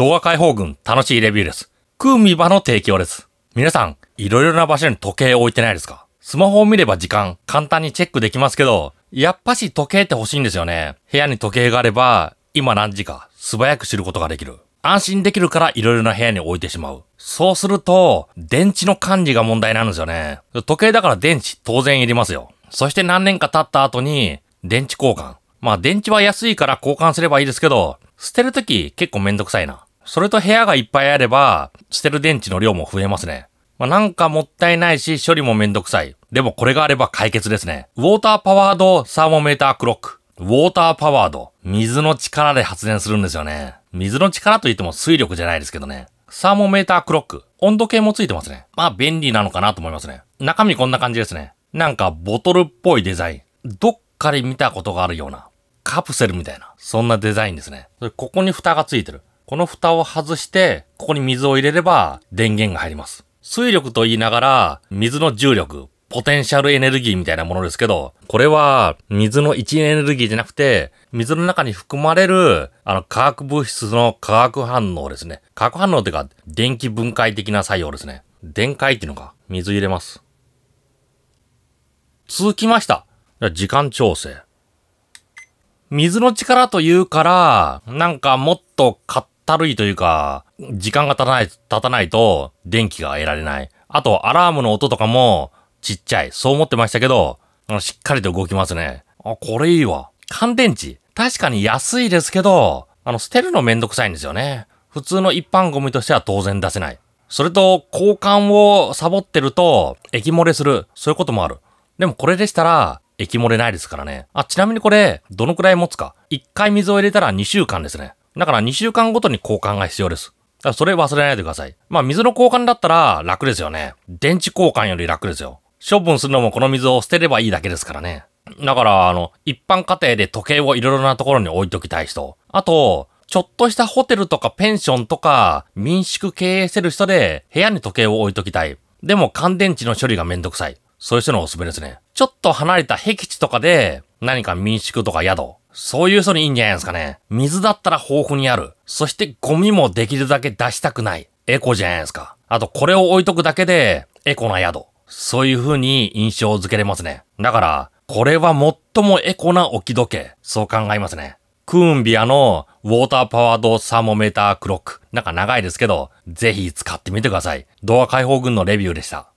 動画解放軍楽しいレビューです。クーミバの提供です。皆さん、いろいろな場所に時計置いてないですかスマホを見れば時間、簡単にチェックできますけど、やっぱし時計って欲しいんですよね。部屋に時計があれば、今何時か、素早く知ることができる。安心できるからいろいろな部屋に置いてしまう。そうすると、電池の管理が問題なんですよね。時計だから電池当然いりますよ。そして何年か経った後に、電池交換。まあ電池は安いから交換すればいいですけど、捨てるとき結構めんどくさいな。それと部屋がいっぱいあれば、捨てる電池の量も増えますね。まあ、なんかもったいないし、処理もめんどくさい。でもこれがあれば解決ですね。ウォーターパワードサーモメータークロック。ウォーターパワード。水の力で発電するんですよね。水の力といっても水力じゃないですけどね。サーモメータークロック。温度計もついてますね。まあ便利なのかなと思いますね。中身こんな感じですね。なんかボトルっぽいデザイン。どっかで見たことがあるような。カプセルみたいな。そんなデザインですね。ここに蓋がついてる。この蓋を外して、ここに水を入れれば電源が入ります。水力と言いながら、水の重力、ポテンシャルエネルギーみたいなものですけど、これは水の一エネルギーじゃなくて、水の中に含まれる、あの、化学物質の化学反応ですね。化学反応というか、電気分解的な作用ですね。電解っていうのか。水入れます。続きました。時間調整。水の力というから、なんかもっと勝たるいというか、時間が経たない、経たないと電気が得られない。あと、アラームの音とかもちっちゃい。そう思ってましたけど、しっかりと動きますね。あ、これいいわ。乾電池。確かに安いですけど、あの、捨てるのめんどくさいんですよね。普通の一般ゴミとしては当然出せない。それと、交換をサボってると、液漏れする。そういうこともある。でもこれでしたら、液漏れないですからね。あ、ちなみにこれ、どのくらい持つか。1回水を入れたら2週間ですね。だから2週間ごとに交換が必要です。だからそれ忘れないでください。まあ水の交換だったら楽ですよね。電池交換より楽ですよ。処分するのもこの水を捨てればいいだけですからね。だから、あの、一般家庭で時計をいろいろなところに置いときたい人。あと、ちょっとしたホテルとかペンションとか民宿経営してる人で部屋に時計を置いときたい。でも乾電池の処理がめんどくさい。そういう人のおすすめですね。ちょっと離れた僻地とかで、何か民宿とか宿、そういう人にいいんじゃないですかね。水だったら豊富にある。そしてゴミもできるだけ出したくない。エコじゃないですか。あとこれを置いとくだけで、エコな宿。そういう風に印象づけれますね。だから、これは最もエコな置き時計。そう考えますね。クーンビアのウォーターパワードサーモメータークロック。なんか長いですけど、ぜひ使ってみてください。ドア解放軍のレビューでした。